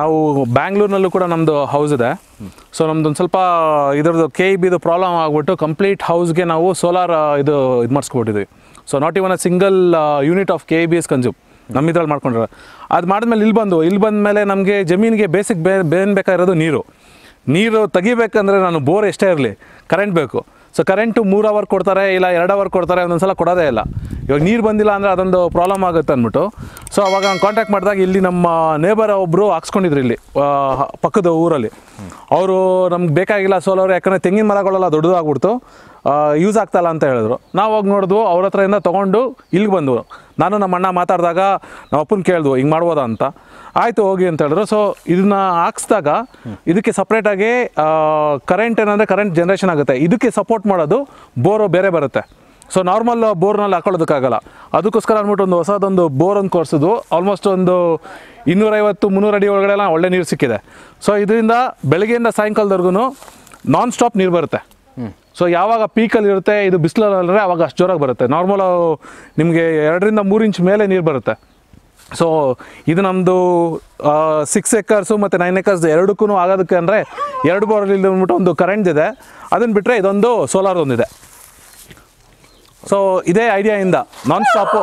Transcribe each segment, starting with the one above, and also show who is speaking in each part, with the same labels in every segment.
Speaker 1: ನಾವು ಬ್ಯಾಂಗ್ಳೂರ್ನಲ್ಲೂ ಕೂಡ ನಮ್ಮದು ಹೌಸ್ ಇದೆ ಸೊ ಒಂದು ಸ್ವಲ್ಪ ಇದ್ರದ್ದು ಕೆ ಇ ಬಿದು ಪ್ರಾಬ್ಲಮ್ ಆಗಿಬಿಟ್ಟು ಕಂಪ್ಲೀಟ್ ಹೌಸ್ಗೆ ನಾವು ಸೋಲಾರ್ ಇದು ಇದು ಮಾಡಿಸ್ಕೊಟ್ಟಿದ್ವಿ so not even a single unit of K E B S consume ನಮ್ಮ ಇದ್ರಲ್ಲಿ ಮಾಡ್ಕೊಂಡ್ರೆ ಅದು ಮಾಡಿದ್ಮೇಲೆ ಇಲ್ಲಿ ಬಂದು ಇಲ್ಲಿ ಬಂದ ಮೇಲೆ ನಮಗೆ ಜಮೀನಿಗೆ ಬೇಸಿಕ್ ಬೇ ಬೇನ್ ಬೇಕಾಗಿರೋದು ನೀರು ನೀರು ತೆಗಿಬೇಕಂದ್ರೆ ನಾನು ಬೋರ್ ಎಷ್ಟೇ ಇರಲಿ ಕರೆಂಟ್ ಬೇಕು ಸೊ ಕರೆಂಟು ಮೂರು ಅವರ್ ಕೊಡ್ತಾರೆ ಇಲ್ಲ ಎರಡು ಅವರ್ ಕೊಡ್ತಾರೆ ಒಂದೊಂದು ಸಲ ಕೊಡೋದೇ ಇಲ್ಲ ಇವಾಗ ನೀರು ಬಂದಿಲ್ಲ ಅಂದರೆ ಅದೊಂದು ಪ್ರಾಬ್ಲಮ್ ಆಗುತ್ತೆ ಅಂದ್ಬಿಟ್ಟು ಸೊ ಅವಾಗ ನಾನು ಕಾಂಟ್ಯಾಕ್ಟ್ ಮಾಡಿದಾಗ ಇಲ್ಲಿ ನಮ್ಮ ನೇಬರ್ ಒಬ್ಬರು ಹಾಕ್ಸ್ಕೊಂಡಿದ್ರು ಇಲ್ಲಿ ಪಕ್ಕದ ಊರಲ್ಲಿ ಅವರು ನಮ್ಗೆ ಬೇಕಾಗಿಲ್ಲ ಸೋಲವ್ರು ಯಾಕಂದರೆ ತೆಂಗಿನ ಮರಗಳೆಲ್ಲ ದೊಡ್ಡದಾಗ್ಬಿಡ್ತು ಯೂಸ್ ಆಗ್ತಾಯಿಲ್ಲ ಅಂತ ಹೇಳಿದ್ರು ನಾವು ಹೋಗಿ ನೋಡಿದ್ವು ಅವ್ರ ಹತ್ರದಿಂದ ತೊಗೊಂಡು ಇಲ್ಲಿಗೆ ಬಂದವು ನಾನು ನಮ್ಮ ಅಣ್ಣ ಮಾತಾಡಿದಾಗ ನಮ್ಮ ಅಪ್ಪನ ಕೇಳಿದ್ವು ಹಿಂಗೆ ಮಾಡ್ಬೋದಾ ಅಂತ ಆಯಿತು ಹೋಗಿ ಅಂತ ಹೇಳಿದ್ರು ಸೊ ಇದನ್ನ ಹಾಕ್ಸ್ದಾಗ ಇದಕ್ಕೆ ಸಪ್ರೇಟಾಗಿ ಕರೆಂಟ್ ಏನಂದರೆ ಕರೆಂಟ್ ಜನ್ರೇಷನ್ ಆಗುತ್ತೆ ಇದಕ್ಕೆ ಸಪೋರ್ಟ್ ಮಾಡೋದು ಬೋರು ಬೇರೆ ಬರುತ್ತೆ ಸೊ ನಾರ್ಮಲ್ ಬೋರ್ನಲ್ಲಿ ಹಾಕೊಳ್ಳೋದಕ್ಕಾಗಲ್ಲ ಅದಕ್ಕೋಸ್ಕರ ಅಂದ್ಬಿಟ್ಟು ಒಂದು ಹೊಸದೊಂದು ಬೋರನ್ನು ಕೋರ್ಸೋದು ಆಲ್ಮೋಸ್ಟ್ ಒಂದು ಇನ್ನೂರೈವತ್ತು ಮುನ್ನೂರು ಅಡಿ ಒಳಗಡೆಲ್ಲ ಒಳ್ಳೆ ನೀರು ಸಿಕ್ಕಿದೆ ಸೊ ಇದರಿಂದ ಬೆಳಗ್ಗೆಯಿಂದ ಸಾಯಂಕಾಲದವರೆಗೂ ನಾನ್ ಸ್ಟಾಪ್ ನೀರು ಬರುತ್ತೆ ಸೊ ಯಾವಾಗ ಪೀಕಲ್ಲಿ ಇರುತ್ತೆ ಇದು ಬಿಸಿಲಲ್ಲಿ ಅವಾಗ ಅಷ್ಟು ಜೋರಾಗಿ ಬರುತ್ತೆ ನಾರ್ಮಲ್ ನಿಮಗೆ ಎರಡರಿಂದ ಮೂರು ಇಂಚ್ ಮೇಲೆ ನೀರು ಬರುತ್ತೆ ಸೊ ಇದು ನಮ್ಮದು ಸಿಕ್ಸ್ ಎಕರ್ಸು ಮತ್ತು ನೈನ್ ಎಕರ್ಸ್ ಎರಡಕ್ಕೂ ಆಗೋದಕ್ಕೆ ಅಂದರೆ ಎರಡು ಬೋರಲ್ಲಿ ಅಂದ್ಬಿಟ್ಟು ಒಂದು ಕರೆಂಟ್ ಇದೆ ಅದನ್ನು ಬಿಟ್ಟರೆ ಇದೊಂದು ಸೋಲಾರ್ ಒಂದಿದೆ ಸೊ ಇದೇ ಐಡಿಯಾಯಿಂದ ನಾನ್ ಸ್ಟಾಪು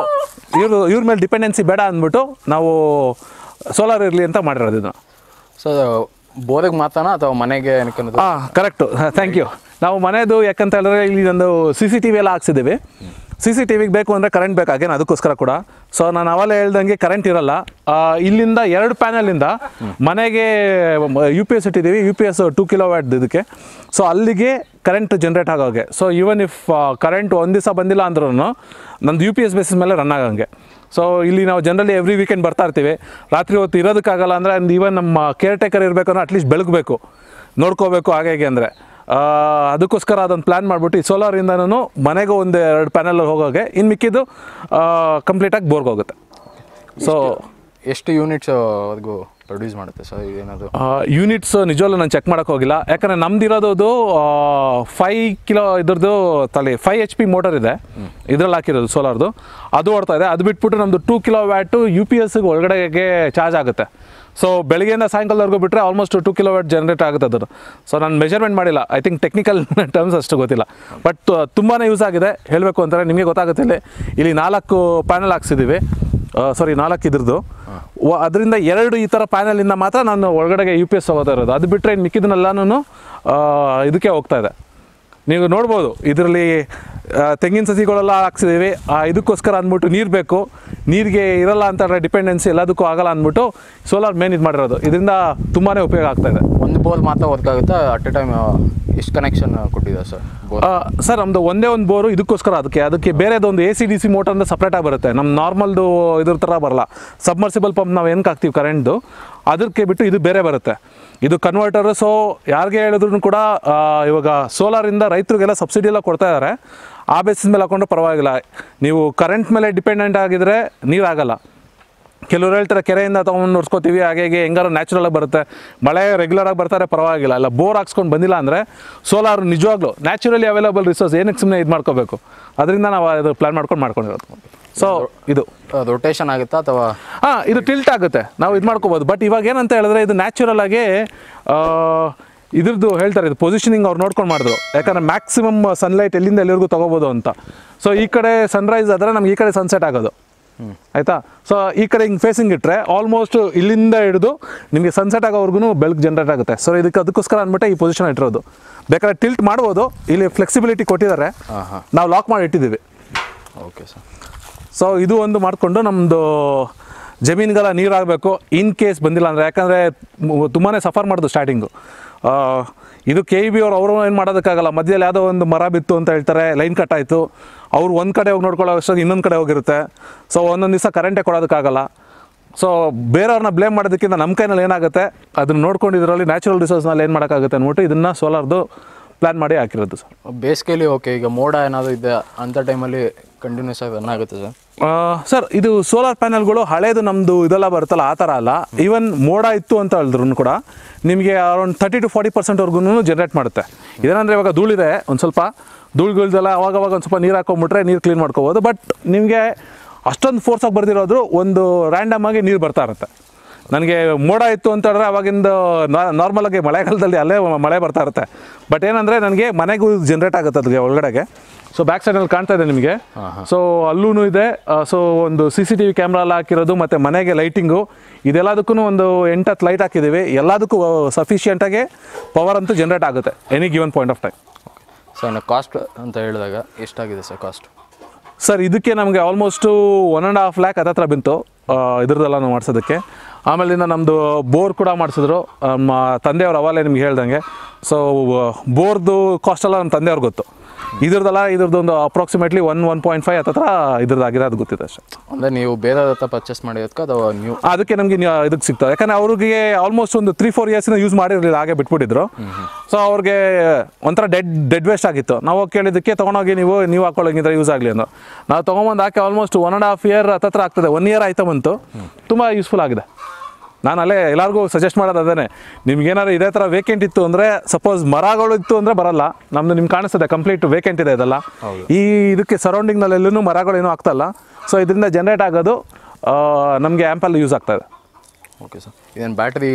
Speaker 1: ಇವ್ರ ಇವ್ರ ಮೇಲೆ ಡಿಪೆಂಡೆನ್ಸಿ ಬೇಡ ಅಂದ್ಬಿಟ್ಟು ನಾವು ಸೋಲಾರ್ ಇರಲಿ ಅಂತ ಮಾಡಿರೋದು
Speaker 2: ಸೊ ಬೋರಿಗೆ ಮಾತಾನ ಅಥವಾ ಮನೆಗೆ ಹಾಂ
Speaker 1: ಕರೆಕ್ಟು ಥ್ಯಾಂಕ್ ಯು ನಾವು ಮನೆಯದು ಯಾಕಂತ ಹೇಳಿದ್ರೆ ಇಲ್ಲಿ ಒಂದು ಸಿ ಸಿ ಟಿ ವಿ ಎಲ್ಲ ಹಾಕ್ಸಿದ್ದೀವಿ ಸಿ ಸಿ ಟಿ ಬೇಕು ಅಂದರೆ ಕರೆಂಟ್ ಬೇಕಾಗೆ ಅದಕ್ಕೋಸ್ಕರ ಕೂಡ ಸೊ ನಾನು ಅವಾಗಲೇ ಹೇಳ್ದಂಗೆ ಕರೆಂಟ್ ಇರಲ್ಲ ಇಲ್ಲಿಂದ ಎರಡು ಪ್ಯಾನಲಿಂದ ಮನೆಗೆ ಯು ಪಿ ಎಸ್ ಇಟ್ಟಿದ್ದೀವಿ U P S two kilowatt ಇದಕ್ಕೆ ಸೊ ಅಲ್ಲಿಗೆ ಕರೆಂಟ್ ಜನ್ರೇಟ್ ಆಗೋಗೆ ಸೊ ಈವನ್ ಇಫ್ ಕರೆಂಟ್ ಒಂದು ದಿವಸ ಬಂದಿಲ್ಲ ಅಂದ್ರೂ ನಂದು ಯು ಪಿ ಎಸ್ ಬೇಸಿಸ್ ಮೇಲೆ ರನ್ ಆಗೋಂಗೆ ಸೊ ಇಲ್ಲಿ ನಾವು ಜನರಲಿ ಎವ್ರಿ ವೀಕೆಂಡ್ ಬರ್ತಾ ಇರ್ತೀವಿ ರಾತ್ರಿ ಹೊತ್ತು ಇರೋದಕ್ಕಾಗಲ್ಲ ಅಂದರೆ ಈವನ್ ನಮ್ಮ ಕೇರ್ ಟೇಕರ್ ಇರಬೇಕು ಅಂದರೆ ಅಟ್ಲೀಸ್ಟ್ ಬೆಳಗಬೇಕು ನೋಡ್ಕೋಬೇಕು ಹಾಗೆ ಅಂದರೆ ಅದಕ್ಕೋಸ್ಕರ ಅದನ್ನು ಪ್ಲ್ಯಾನ್ ಮಾಡಿಬಿಟ್ಟು ಈ ಸೋಲಾರಿಂದನೂ ಮನೆಗೆ ಒಂದು ಎರಡು ಪ್ಯಾನಲ್ ಹೋಗೋಕ್ಕೆ ಇನ್ನು ಮಿಕ್ಕಿದ್ದು ಕಂಪ್ಲೀಟಾಗಿ ಬೋರ್ಗೆ ಹೋಗುತ್ತೆ ಸೊ ಎಷ್ಟು ಯೂನಿಟ್ಸ್ ಅದಕ್ಕೂ ಪ್ರೊಡ್ಯೂಸ್ ಮಾಡುತ್ತೆ ಸರ್ ಏನಾದರೂ ಯೂನಿಟ್ಸ್ ನಿಜವಲ್ಲ ನಾನು ಚೆಕ್ ಮಾಡೋಕೆ ಹೋಗಿಲ್ಲ ಯಾಕಂದರೆ ನಮ್ದಿರೋದು ಫೈ ಕಿಲೋ ಇದ್ರದ್ದು ತಲೆ ಫೈ ಎಚ್ ಪಿ ಮೋಟರ್ ಇದೆ ಇದ್ರಲ್ಲಿ ಹಾಕಿರೋದು ಸೋಲಾರ್ದು ಅದು ಓಡ್ತಾ ಇದೆ ಅದು ಬಿಟ್ಬಿಟ್ಟು ನಮ್ಮದು two kilowatt U P ಎಸ್ಗೆ ಒಳಗಡೆಗೆ ಚಾರ್ಜ್ ಆಗುತ್ತೆ ಸೊ ಬೆಳಗ್ಗೆಯಿಂದ ಸಾಯಂಕಾಲದವರೆಗೂ ಬಿಟ್ಟರೆ almost two kilowatt generate ಆಗುತ್ತೆ ಅದನ್ನು ಸೊ ನಾನು ಮೆಜರ್ಮೆಂಟ್ ಮಾಡಿಲ್ಲ ಐ ಥಿಂಕ್ ಟೆಕ್ನಿಕಲ್ ಟರ್ಮ್ಸ್ ಅಷ್ಟು ಗೊತ್ತಿಲ್ಲ ಬಟ್ ತುಂಬಾ ಯೂಸ್ ಆಗಿದೆ ಹೇಳಬೇಕು ಅಂತಾರೆ ನಿಮಗೆ ಗೊತ್ತಾಗುತ್ತೆ ಇಲ್ಲಿ ಇಲ್ಲಿ ನಾಲ್ಕು ಪ್ಯಾನಲ್ ಹಾಕ್ಸಿದ್ದೀವಿ ಸಾರಿ ನಾಲ್ಕು ಇದ್ರದ್ದು ಅದರಿಂದ ಎರಡು ಈ ಥರ ಪ್ಯಾನಲಿಂದ ಮಾತ್ರ ನಾನು ಒಳಗಡೆಗೆ ಯು ಪಿ ಎಸ್ ಹೋಗ್ತಾ ಇರೋದು ಅದು ಬಿಟ್ಟರೆ ಇನ್ನು ಇದಕ್ಕೆ ಹೋಗ್ತಾ ಇದೆ ನೀವು ನೋಡ್ಬೋದು ಇದರಲ್ಲಿ ತೆಂಗಿನ ಸಸಿಗಳೆಲ್ಲ ಹಾಕ್ಸಿದ್ದೀವಿ ಇದಕ್ಕೋಸ್ಕರ ಅಂದ್ಬಿಟ್ಟು ನೀರು ಬೇಕು ನೀರಿಗೆ ಇರಲ್ಲ ಅಂತ ಡಿಪೆಂಡೆನ್ಸಿ ಎಲ್ಲದಕ್ಕೂ ಆಗಲ್ಲ ಅಂದ್ಬಿಟ್ಟು ಸೋಲಾರ್ ಮೇನ್ ಇದು ಮಾಡಿರೋದು ಇದರಿಂದ ತುಂಬಾ ಉಪಯೋಗ ಆಗ್ತಾ ಇದೆ ಒಂದು ಬೋರ್ ಮಾತ್ರ ವರ್ಕ್ ಆಗುತ್ತೆ ಅಟ್ ಎ ಟೈಮ್ ಇಷ್ಟು ಕನೆಕ್ಷನ್ ಕೊಟ್ಟಿದೆ ಸರ್ ಸರ್ ನಮ್ಮದು ಒಂದೇ ಒಂದು ಬೋರು ಇದಕ್ಕೋಸ್ಕರ ಅದಕ್ಕೆ ಅದಕ್ಕೆ ಬೇರೆದೊಂದು A C D C motor ಅಂದರೆ ಸಪ್ರೇಟಾಗಿ ಬರುತ್ತೆ ನಮ್ಮ ನಾರ್ಮಲ್ದು ಇದ್ರ ಥರ ಬರಲ್ಲ ಸಬ್ಮರ್ಸಿಬಲ್ ಪಂಪ್ ನಾವು ಏನಕ್ಕೆ ಹಾಕ್ತೀವಿ ಕರೆಂಟ್ದು ಅದಕ್ಕೆ ಬಿಟ್ಟು ಇದು ಬೇರೆ ಬರುತ್ತೆ ಇದು ಕನ್ವರ್ಟರು ಸೊ ಯಾರಿಗೆ ಹೇಳಿದ್ರು ಕೂಡ ಇವಾಗ ಸೋಲಾರಿಂದ ರೈತರಿಗೆಲ್ಲ ಸಬ್ಸಿಡಿ ಎಲ್ಲ ಕೊಡ್ತಾ ಇದ್ದಾರೆ ಆ ಬೇಸಿಸ್ ಮೇಲೆ ಹಾಕೊಂಡು ಪರವಾಗಿಲ್ಲ ನೀವು ಕರೆಂಟ್ ಮೇಲೆ ಡಿಪೆಂಡೆಂಟ್ ಆಗಿದರೆ ನೀರಾಗಲ್ಲ ಕೆಲವರು ಹೇಳ್ತಾರೆ ಕೆರೆಯಿಂದ ತೊಗೊಂಡು ನೋಡ್ಸ್ಕೊತೀವಿ ಹಾಗೆ ಹೀಗೆ ಹೆಂಗಾರು ನ್ಯಾಚುರಲಾಗಿ ಬರುತ್ತೆ ಮಳೆ ರೆಗ್ಯುಲರಾಗಿ ಬರ್ತಾರೆ ಪರವಾಗಿಲ್ಲ ಅಲ್ಲ ಬೋರ್ ಹಾಕ್ಸ್ಕೊಂಡು ಬಂದಿಲ್ಲ ಅಂದರೆ ಸೋಲಾರ್ ನಿಜವಾಗ್ಲೂ ನ್ಯಾಚುರಲಿ ಅವೈಲೇಬಲ್ ರಿಸೋರ್ಸ್ ಏನಕ್ಕೆ ಸುಮ್ಮನೆ ಇದು ಮಾಡ್ಕೋಬೇಕು ಅದರಿಂದ ನಾವು ಅದು ಪ್ಲ್ಯಾನ್ ಮಾಡ್ಕೊಂಡು ಮಾಡ್ಕೊಂಡಿರೋದು ಸೊ ಇದು ರೊಟೇಷನ್ ಆಗುತ್ತಾ ಅಥವಾ ಹಾಂ ಇದು ಟಿಲ್ಟ್ ಆಗುತ್ತೆ ನಾವು ಇದು ಮಾಡ್ಕೋಬೋದು ಬಟ್ ಇವಾಗ ಏನಂತ ಹೇಳಿದ್ರೆ ಇದು ನ್ಯಾಚುರಲ್ ಆಗಿ ಇದ್ರದ್ದು ಹೇಳ್ತಾರೆ ಇದು ಪೊಸಿಷನಿಂಗ್ ಅವ್ರು ನೋಡ್ಕೊಂಡು ಮಾಡಿದ್ರು ಯಾಕಂದರೆ ಮ್ಯಾಕ್ಸಿಮಮ್ ಸನ್ಲೈಟ್ ಎಲ್ಲಿಂದ ಎಲ್ಲರಿಗೂ ತೊಗೋಬೋದು ಅಂತ ಸೊ ಈ ಕಡೆ ಸನ್ರೈಸ್ ಆದರೆ ನಮ್ಗೆ ಈ ಕಡೆ ಸನ್ಸೆಟ್ ಆಗೋದು ಆಯಿತಾ ಸೊ ಈ ಕಡೆ ಹಿಂಗೆ ಫೇಸಿಂಗ್ ಇಟ್ಟರೆ ಆಲ್ಮೋಸ್ಟ್ ಇಲ್ಲಿಂದ ಹಿಡಿದು ನಿಮಗೆ ಸನ್ಸೆಟ್ ಆಗೋವರೆಗೂ ಬೆಲ್ಕ್ ಜನ್ರೇಟ್ ಆಗುತ್ತೆ ಸೊ ಇದಕ್ಕೆ ಅದಕ್ಕೋಸ್ಕರ ಅಂದ್ಬಿಟ್ಟು ಈ ಪೊಸಿಷನ್ ಇಟ್ಟಿರೋದು ಬೇಕಾದ್ರೆ ಟಿಲ್ಟ್ ಮಾಡ್ಬೋದು ಇಲ್ಲಿ ಫ್ಲೆಕ್ಸಿಬಿಲಿಟಿ ಕೊಟ್ಟಿದ್ದಾರೆ ನಾವು ಲಾಕ್ ಮಾಡಿ ಇಟ್ಟಿದ್ದೀವಿ ಓಕೆ ಸರ್ ಸೊ ಇದು ಒಂದು ಮಾಡಿಕೊಂಡು ನಮ್ಮದು ಜಮೀನುಗೆಲ್ಲ ನೀರಾಗಬೇಕು ಇನ್ ಕೇಸ್ ಬಂದಿಲ್ಲ ಅಂದರೆ ಯಾಕಂದರೆ ತುಂಬಾ ಸಫರ್ ಮಾಡೋದು ಸ್ಟಾರ್ಟಿಂಗು ಇದು ಕೆ ಇ ಬಿ ಅವ್ರು ಅವರು ಏನು ಮಾಡೋದಕ್ಕಾಗಲ್ಲ ಮಧ್ಯದಲ್ಲಿ ಯಾವುದೋ ಒಂದು ಮರ ಬಿತ್ತು ಅಂತ ಹೇಳ್ತಾರೆ ಲೈನ್ ಕಟ್ ಆಯಿತು ಅವ್ರು ಒಂದು ಕಡೆ ಹೋಗಿ ನೋಡ್ಕೊಳ್ಳೋ ಇನ್ನೊಂದು ಕಡೆ ಹೋಗಿರುತ್ತೆ ಸೊ ಒಂದೊಂದು ದಿವಸ ಕರೆಂಟೇ ಕೊಡೋದಕ್ಕಾಗಲ್ಲ ಸೊ ಬೇರೆಯವ್ರನ್ನ ಬ್ಲೇಮ್ ಮಾಡೋದಕ್ಕಿಂತ ನಮ್ಮ ಕೈನಲ್ಲಿ ಏನಾಗುತ್ತೆ ಅದನ್ನ ನೋಡ್ಕೊಂಡು ಇದರಲ್ಲಿ ನ್ಯಾಚುರಲ್ ರಿಸೋರ್ಸ್ನಲ್ಲಿ ಏನು ಮಾಡೋಕ್ಕಾಗುತ್ತೆ ಅಂದ್ಬಿಟ್ಟು ಇದನ್ನು ಸೋಲಾರ್ದು ಪ್ಲ್ಯಾನ್ ಮಾಡಿ ಹಾಕಿರೋದು ಸರ್
Speaker 2: ಬೇಸಿಗೆಯಲ್ಲಿ ಓಕೆ ಈಗ ಮೋಡ ಏನಾದರೂ ಇದೆ ಅಂಥ ಟೈಮಲ್ಲಿ ಕಂಟಿನ್ಯೂಸ್ ಆಗಿ ಏನಾಗುತ್ತೆ ಸರ್
Speaker 1: ಸರ್ ಇದು ಸೋಲಾರ್ ಪ್ಯಾನೆಲ್ಗಳು ಹಳೇದು ನಮ್ಮದು ಇದೆಲ್ಲ ಬರುತ್ತಲ್ಲ ಆ ಥರ ಅಲ್ಲ ಈವನ್ ಮೋಡ ಇತ್ತು ಅಂತ ಹೇಳಿದ್ರು ಕೂಡ ನಿಮಗೆ ಅರೌಂಡ್ ತರ್ಟಿ ಟು ಫಾರ್ಟಿ ಪರ್ಸೆಂಟ್ವರೆಗೂ ಜನ್ರೇಟ್ ಮಾಡುತ್ತೆ ಇದೇನಂದರೆ ಇವಾಗ ಧೂಳಿದೆ ಒಂದು ಸ್ವಲ್ಪ ಧೂಳುಗಳಿದೆಲ್ಲ ಅವಾಗವಾಗ ಒಂದು ಸ್ವಲ್ಪ ನೀರು ಹಾಕೊಂಡ್ಬಿಟ್ರೆ ನೀರು ಕ್ಲೀನ್ ಮಾಡ್ಕೋಬೋದು ಬಟ್ ನಿಮಗೆ ಅಷ್ಟೊಂದು ಫೋರ್ಸಾಗಿ ಬರ್ದಿರೋದ್ರು ಒಂದು ರ್ಯಾಂಡಮ್ ಆಗಿ ನೀರು ಬರ್ತಾ ಇರುತ್ತೆ ನನಗೆ ಮೋಡ ಇತ್ತು ಅಂತ ಹೇಳಿದ್ರೆ ಅವಾಗಿಂದ ನಾರ್ಮಲಾಗಿ ಮಳೆಗಾಲದಲ್ಲಿ ಅಲ್ಲೇ ಮಳೆ ಬರ್ತಾ ಇರುತ್ತೆ ಬಟ್ ಏನಂದರೆ ನನಗೆ ಮನೆಗೂ ಜನ್ರೇಟ್ ಆಗುತ್ತೆ ಅದಕ್ಕೆ ಒಳಗಡೆಗೆ ಸೊ ಬ್ಯಾಕ್ ಸೈಡಲ್ಲಿ ಕಾಣ್ತಾ ಇದೆ ನಿಮಗೆ ಸೊ ಅಲ್ಲೂ ಇದೆ ಸೊ ಒಂದು C C T V camera ಎಲ್ಲ ಹಾಕಿರೋದು ಮತ್ತು ಮನೆಗೆ ಲೈಟಿಂಗು ಇದೆಲ್ಲದಕ್ಕೂ ಒಂದು ಹತ್ತು ಲೈಟ್ ಹಾಕಿದ್ದೀವಿ ಎಲ್ಲದಕ್ಕೂ ಆಗಿ ಪವರ್ ಅಂತೂ ಜನ್ರೇಟ್ ಆಗುತ್ತೆ any given point of time
Speaker 2: so cost ಅಂತ ಹೇಳಿದಾಗ ಎಷ್ಟಾಗಿದೆ ಸರ್ ಕಾಸ್ಟ್
Speaker 1: ಸರ್ ಇದಕ್ಕೆ ನಮಗೆ almost one and half lakh ಅದತ್ರ ಬಂತು ಇದ್ರದ್ದೆಲ್ಲ ನಾವು ಮಾಡಿಸೋದಕ್ಕೆ ಆಮೇಲಿಂದ ನಮ್ಮದು ಬೋರ್ ಕೂಡ ಮಾಡಿಸಿದ್ರು ನಮ್ಮ ತಂದೆಯವ್ರ ಅವಾಗಲೇ ನಿಮ್ಗೆ ಹೇಳ್ದಂಗೆ ಸೊ ಬೋರ್ದು ಕಾಸ್ಟೆಲ್ಲ ನಮ್ಮ ತಂದೆಯವ್ರಿಗೆ ಗೊತ್ತು ಇದ್ರದ್ದಲ್ಲ ಒಂದು approximately one one point five ಹತ್ರ ಇದ್ರದ್ದಾಗಿದೆ ಅದು ಗೊತ್ತಿದೆ ಅಷ್ಟೇ
Speaker 2: ಅಂದರೆ ನೀವು ಬೇರೆ ಹತ್ರ ಪರ್ಚೇಸ್ ಮಾಡಿರೋದಕ್ಕೆ ಅದು ನ್ಯೂ
Speaker 1: ಅದಕ್ಕೆ ನಮಗೆ ಇದಕ್ಕೆ ಸಿಗ್ತದೆ ಯಾಕಂದ್ರೆ ಅವ್ರಿಗೆ ಆಲ್ಮೋಸ್ಟ್ ಒಂದು ತ್ರೀ ಫೋರ್ ಇಯರ್ಸಿಂದ ಯೂಸ್ ಮಾಡಿರಲಿಲ್ಲ ಹಾಗೆ ಬಿಟ್ಬಿಟ್ಟಿದ್ರು ಸೊ ಅವ್ರಿಗೆ ಒಂಥರ ಡೆಡ್ ಡೆಡ್ ವೇಸ್ಟ್ ಆಗಿತ್ತು ನಾವು ಕೇಳಿದಕ್ಕೆ ತೊಗೊಂಡೋಗಿ ನೀವು ನೀವು ಹಾಕೊಳ್ಳೋಂಗಿದ್ರೆ ಯೂಸ್ ಆಗಲಿ ಅಂತ ನಾವು ತೊಗೊಂಬಂದು ಹಾಕಿ almost one and half year ಹತ್ತತ್ರ ಆಗ್ತದೆ ಒನ್ ಇಯರ್ ಆಯ್ತಾ ಬಂತು ತುಂಬ ಯೂಸ್ಫುಲ್ ಆಗಿದೆ ನಾನು ಅಲ್ಲೇ ಎಲ್ಲರಿಗೂ ಸಜೆಸ್ಟ್ ಮಾಡೋದು ಅದೇ ನಿಮ್ಗೇನಾದ್ರು ಇದೇ ಥರ ವೇಕೆಂಟ್ ಇತ್ತು ಅಂದರೆ ಸಪೋಸ್ ಮರಗಳು ಇತ್ತು ಅಂದರೆ ಬರಲ್ಲ ನಮ್ಮದು ನಿಮ್ಗೆ ಕಾಣಿಸ್ತದೆ ಕಂಪ್ಲೀಟ್ ವೇಕೆಂಟ್ ಇದೆ ಇದೆಲ್ಲ ಈ ಇದಕ್ಕೆ ಸರೌಂಡಿಂಗ್ನಲ್ಲೆಲ್ಲೂ ಏನೂ ಆಗ್ತಲ್ಲ ಸೊ ಇದರಿಂದ ಜನ್ರೇಟ್ ಆಗೋದು ನಮಗೆ ಆ್ಯಂಪಲ್ಲಿ ಯೂಸ್ ಆಗ್ತದೆ ಓಕೆ ಸರ್ ಇದೇನು ಬ್ಯಾಟ್ರಿ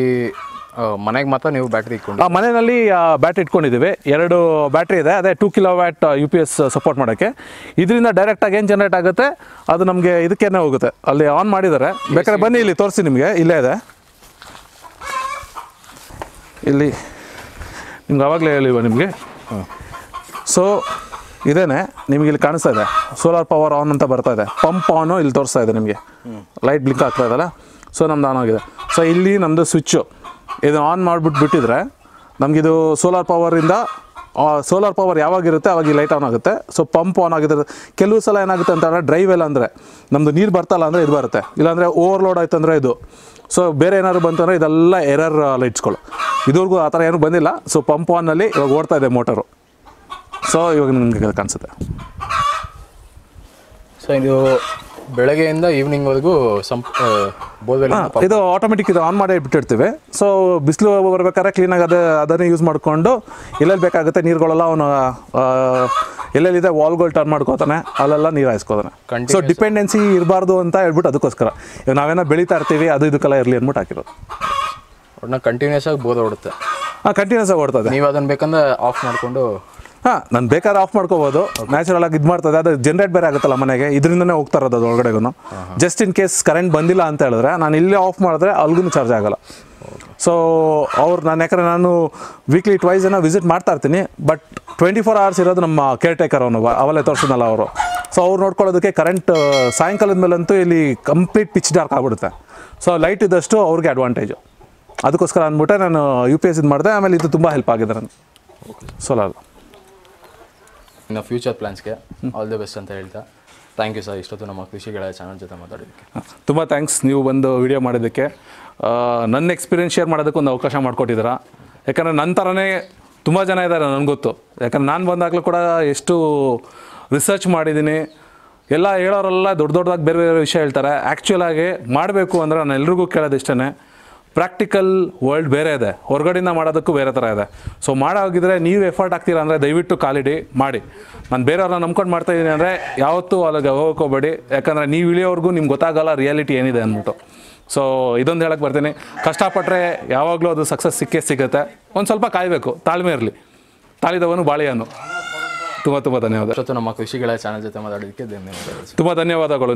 Speaker 1: ಮನೆಗೆ ಮಾತ್ರ ನೀವು ಬ್ಯಾಟ್ರಿ ಇಟ್ಕೊಂಡು ಮನೆಯಲ್ಲಿ ಬ್ಯಾಟ್ರಿ ಇಟ್ಕೊಂಡಿದ್ದೀವಿ ಎರಡು ಬ್ಯಾಟ್ರಿ ಇದೆ ಅದೇ two kilowatt U P S support ಮಾಡೋಕ್ಕೆ ಇದರಿಂದ ಡೈರೆಕ್ಟಾಗಿ ಏನು ಜನ್ರೇಟ್ ಆಗುತ್ತೆ ಅದು ನಮಗೆ ಇದಕ್ಕೇನೆ ಹೋಗುತ್ತೆ ಅಲ್ಲಿ ಆನ್ ಮಾಡಿದ್ದಾರೆ ಬೇಕಾದ್ರೆ ಬನ್ನಿ ಇಲ್ಲಿ ತೋರಿಸಿ ನಿಮಗೆ ಇಲ್ಲೇ ಇದೆ ಇಲ್ಲಿ ನಿಮ್ಗೆ ಆವಾಗಲೇ ಹೇಳಿವ ನಿಮಗೆ ಸೊ ಇದೇನೆ ನಿಮಗೆ ಇಲ್ಲಿ ಕಾಣಿಸ್ತಾ ಇದೆ ಸೋಲಾರ್ ಪವರ್ ಆನ್ ಅಂತ ಬರ್ತಾ ಇದೆ ಪಂಪ್ ಆನು ಇಲ್ಲಿ ತೋರಿಸ್ತಾ ಇದೆ ನಿಮಗೆ ಲೈಟ್ ಬ್ಲಿಂಕ್ ಆಗ್ತಾ ಇದೆಲ್ಲ ಸೊ ನಮ್ದು ಆನ್ ಆಗಿದೆ ಸೊ ಇಲ್ಲಿ ನಮ್ಮದು ಸ್ವಿಚ್ಚು ಇದು ಆನ್ ಮಾಡಿಬಿಟ್ಟು ಬಿಟ್ಟಿದ್ರೆ ನಮಗಿದು ಸೋಲಾರ್ ಪವರಿಂದ ಸೋಲಾರ್ ಪವರ್ ಯಾವಾಗಿರುತ್ತೆ ಅವಾಗ ಈ ಲೈಟ್ ಆನ್ ಆಗುತ್ತೆ ಸೊ ಪಂಪ್ ಆನ್ ಆಗಿದ್ರೆ ಕೆಲವು ಸಲ ಏನಾಗುತ್ತೆ ಅಂತಂದರೆ ಡ್ರೈವ್ ಎಲ್ಲ ಅಂದರೆ ನಮ್ಮದು ನೀರು ಬರ್ತಲ್ಲ ಅಂದರೆ ಇದು ಬರುತ್ತೆ ಇಲ್ಲಾಂದರೆ ಓವರ್ಲೋಡ್ ಆಯ್ತು ಅಂದರೆ ಇದು ಸೊ ಬೇರೆ ಏನಾದ್ರು ಬಂತಂದರೆ ಇದೆಲ್ಲ ಎರರ್ ಲೈಟ್ಸ್ಗಳು ಇದುವರೆಗೂ ಆ ಥರ ಏನೂ ಬಂದಿಲ್ಲ ಸೊ ಪಂಪ್ ಆನ್ನಲ್ಲಿ ಇವಾಗ ಓಡ್ತಾ ಇದೆ ಮೋಟರು ಸೊ ಇವಾಗ ನಿಮಗೆ ಕಾಣಿಸುತ್ತೆ
Speaker 2: ಸೊ ಇದು ಬೆಳಗ್ಗೆಯಿಂದ ಈವ್ನಿಂಗ್ವರೆಗೂ ಸಂಪ್ ಇದು
Speaker 1: ಆಟೋಮೆಟಿಕ್ ಇದು ಆನ್ ಮಾಡಿ ಬಿಟ್ಟಿರ್ತೀವಿ ಸೊ ಬಿಸಿಲು ಬರ್ಬೇಕಾದ್ರೆ ಕ್ಲೀನಾಗಿ ಅದು ಅದನ್ನೇ ಯೂಸ್ ಮಾಡಿಕೊಂಡು ಎಲ್ಲೆಲ್ಲಿ ಬೇಕಾಗುತ್ತೆ ನೀರುಗಳೆಲ್ಲ ಅವನು ಎಲ್ಲೆಲ್ಲಿದೆ ವಾಲ್ಗಳು ಟರ್ನ್ ಮಾಡ್ಕೋತಾನೆ ಅಲ್ಲೆಲ್ಲ ನೀರು ಹಾಯಿಸ್ಕೋತಾನೆ ಸೊ ಡಿಪೆಂಡೆನ್ಸಿ ಇರಬಾರ್ದು ಅಂತ ಹೇಳ್ಬಿಟ್ಟು ಅದಕ್ಕೋಸ್ಕರ ಇವಾಗ ನಾವೇನೋ ಬೆಳೀತಾ ಇರ್ತೀವಿ ಅದು ಇದಕ್ಕೆಲ್ಲ ಇರಲಿ ಅಂದ್ಬಿಟ್ಟು ಹಾಕಿರೋದು ಒಟ್ನ ಕಂಟಿನ್ಯೂಸ್ ಆಗಿ ಓಡುತ್ತೆ ಹಾಂ ಕಂಟಿನ್ಯೂಸ್ ಆಗಿ ಓಡ್ತದೆ ನೀವು ಅದನ್ನು ಬೇಕಂದ್ರೆ ಆಫ್ ಮಾಡಿಕೊಂಡು ಹಾಂ ನಾನು ಬೇಕಾದ್ರೆ ಆಫ್ ಮಾಡ್ಕೋಬೋದು ನ್ಯಾಚುರಲ್ ಆಗಿ ಇದು ಮಾಡ್ತದೆ ಅದು ಜನ್ರೇಟ್ ಬೇರೆ ಆಗುತ್ತಲ್ಲ ಮನೆಗೆ ಇದರಿಂದನೇ ಹೋಗ್ತಾ ಇರೋದು ಅದು ಒಳಗಡೆಗೂ ಜಸ್ಟ್ ಇನ್ ಕೇಸ್ ಕರೆಂಟ್ ಬಂದಿಲ್ಲ ಅಂತ ಹೇಳಿದ್ರೆ ನಾನು ಇಲ್ಲೇ ಆಫ್ ಮಾಡಿದ್ರೆ ಅಲ್ಗೂ ಚಾರ್ಜ್ ಆಗಲ್ಲ ಸೊ ಅವ್ರು ನಾನು ಯಾಕಂದರೆ ನಾನು ವೀಕ್ಲಿ ಟ್ವೈಸ್ ಏನೋ ವಿಸಿಟ್ ಮಾಡ್ತಾ ಇರ್ತೀನಿ ಬಟ್ ಟ್ವೆಂಟಿ ಫೋರ್ ಅವರ್ಸ್ ಇರೋದು ನಮ್ಮ ಕೇರ್ ಟೇಕರ್ ಅವನು ಅವಲೇ ತೋರಿಸಿದ್ನಲ್ಲ ಅವರು ಸೊ ಅವ್ರು ನೋಡ್ಕೊಳ್ಳೋದಕ್ಕೆ ಕರೆಂಟ್ ಸಾಯಂಕಾಲದ ಮೇಲಂತೂ ಇಲ್ಲಿ ಕಂಪ್ಲೀಟ್ ಪಿಚ್ ಡಾರ್ಕ್ ಆಗಿಬಿಡುತ್ತೆ ಸೊ ಲೈಟ್ ಇದ್ದಷ್ಟು ಅವ್ರಿಗೆ ಅಡ್ವಾಂಟೇಜು ಅದಕ್ಕೋಸ್ಕರ ಅಂದ್ಬಿಟ್ಟೆ ನಾನು ಯು ಪಿ ಎಸ್ ಇದು ಮಾಡಿದೆ ಆಮೇಲೆ ಇದು ತುಂಬ ಹೆಲ್ಪ್ ಆಗಿದೆ ನಾನು ಸೋಲಾರ್
Speaker 2: ಇನ್ನು ಫ್ಯೂಚರ್ ಪ್ಲ್ಯಾನ್ಸ್ಗೆ ಆಲ್ ದಿ ಬೆಸ್ಟ್ ಅಂತ ಹೇಳ್ತಾ ಥ್ಯಾಂಕ್ ಯು ಸರ್ ಇಷ್ಟೊತ್ತು ನಮ್ಮ ಕೃಷಿಗಳ ಚಾನಲ್ ಜೊತೆ ಮಾತಾಡೋದಕ್ಕೆ
Speaker 1: ತುಂಬ ಥ್ಯಾಂಕ್ಸ್ ನೀವು ಬಂದು ವಿಡಿಯೋ ಮಾಡೋದಕ್ಕೆ ನನ್ನ ಎಕ್ಸ್ಪೀರಿಯೆನ್ಸ್ ಶೇರ್ ಮಾಡೋದಕ್ಕೆ ಒಂದು ಅವಕಾಶ ಮಾಡಿಕೊಟ್ಟಿದ್ದೀರಾ ಯಾಕಂದರೆ ನನ್ನ ಥರನೇ ತುಂಬ ಜನ ಇದ್ದಾರೆ ನನಗೆ ಗೊತ್ತು ಯಾಕಂದ್ರೆ ನಾನು ಬಂದಾಗಲೂ ಕೂಡ ಎಷ್ಟು ರಿಸರ್ಚ್ ಮಾಡಿದ್ದೀನಿ ಎಲ್ಲ ಹೇಳೋರೆಲ್ಲ ದೊಡ್ಡ ದೊಡ್ಡದಾಗಿ ಬೇರೆ ಬೇರೆ ವಿಷಯ ಹೇಳ್ತಾರೆ ಆ್ಯಕ್ಚುಲಾಗಿ ಮಾಡಬೇಕು ಅಂದರೆ ನಾನು ಎಲ್ರಿಗೂ ಕೇಳೋದು ಇಷ್ಟೇ ಪ್ರಾಕ್ಟಿಕಲ್ ವರ್ಲ್ಡ್ ಬೇರೆ ಇದೆ ಹೊರಗಡೆಯಿಂದ ಮಾಡೋದಕ್ಕೂ ಬೇರೆ ಥರ ಇದೆ ಸೊ ಮಾಡೋಗಿದ್ರೆ ನೀವು ಎಫರ್ಟ್ ಆಗ್ತೀರಾ ಅಂದರೆ ದಯವಿಟ್ಟು ಕಾಲಿಡಿ ಮಾಡಿ ನಾನು ಬೇರೆಯವ್ರನ್ನ ನಂಬ್ಕೊಂಡು ಇದ್ದೀನಿ ಅಂದರೆ ಯಾವತ್ತೂ ಅಲ್ಲಿಗೆ ಹೋಗ್ಕೋಬೇಡಿ ಯಾಕಂದರೆ ನೀವು ಇಳಿಯೋವರೆಗೂ ನಿಮ್ಗೆ ಗೊತ್ತಾಗಲ್ಲ ರಿಯಾಲಿಟಿ ಏನಿದೆ ಅಂದ್ಬಿಟ್ಟು ಸೊ ಇದೊಂದು ಹೇಳಕ್ಕೆ ಬರ್ತೀನಿ ಕಷ್ಟಪಟ್ಟರೆ ಯಾವಾಗಲೂ ಅದು ಸಕ್ಸಸ್ ಸಿಕ್ಕೇ ಸಿಗುತ್ತೆ ಒಂದು ಸ್ವಲ್ಪ ಕಾಯಬೇಕು ತಾಳ್ಮೆ ಇರಲಿ ತಾಳಿದವನು ಬಾಳೆಯನ್ನು ತುಂಬ ತುಂಬ ಧನ್ಯವಾದ ನಮ್ಮ ಕೃಷಿಗಳ ಚಾನಲ್ ಜೊತೆ ಮಾತಾಡೋದಕ್ಕೆ ತುಂಬ ಧನ್ಯವಾದಗಳು